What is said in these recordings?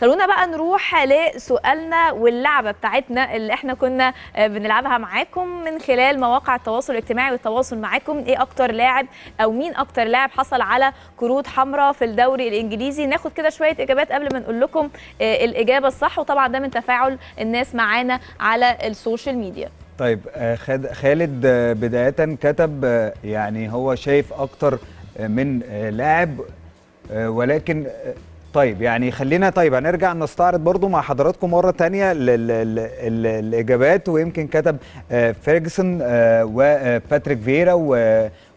خلونا بقى نروح لسؤالنا واللعبه بتاعتنا اللي احنا كنا آه، بنلعبها معاكم من خلال مواقع التواصل الاجتماعي والتواصل معاكم ايه اكتر لاعب او مين اكتر لاعب حصل على كروت حمراء في الدوري الانجليزي ناخد كده شويه اجابات قبل ما نقول لكم آه، الاجابه الصح وطبعا ده من تفاعل الناس معانا على السوشيال ميديا طيب آه، خالد بدايه كتب يعني هو شايف اكتر من لاعب ولكن طيب يعني خلينا طيب هنرجع نستعرض برضو مع حضراتكم مرة تانية ال الإجابات ويمكن كتب آه، فيرجسون آه، وباتريك آه، فيرا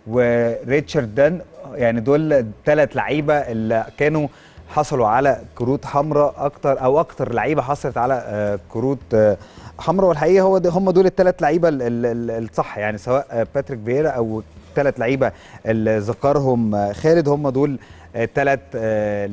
وريتشارد دان يعني دول ثلاث لعيبة اللي كانوا حصلوا على كروت حمراء اكتر او اكتر لعيبه حصلت على آه، كروت آه، حمراء والحقيقه هو هم دول الثلاث لعيبه الصح يعني سواء آه، باتريك فييرا او الثلاث لعيبه اللي ذكرهم خالد هم دول ثلاث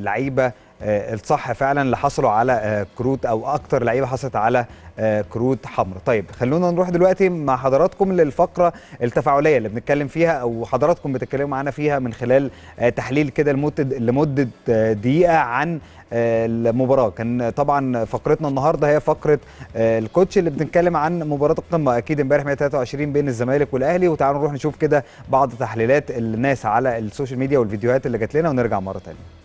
لعيبه آه، الصح فعلا اللي حصلوا على آه، كروت او اكتر لعيبه حصلت على آه، كروت حمر طيب خلونا نروح دلوقتي مع حضراتكم للفقره التفاعليه اللي بنتكلم فيها او حضراتكم بتتكلموا معانا فيها من خلال تحليل كده لمده دقيقه عن المباراه كان طبعا فقرتنا النهارده هي فقره الكوتش اللي بنتكلم عن مباراه القمه اكيد امبارح 123 بين الزمالك والاهلي وتعالوا نروح نشوف كده بعض تحليلات الناس على السوشيال ميديا والفيديوهات اللي جات لنا ونرجع مره ثانيه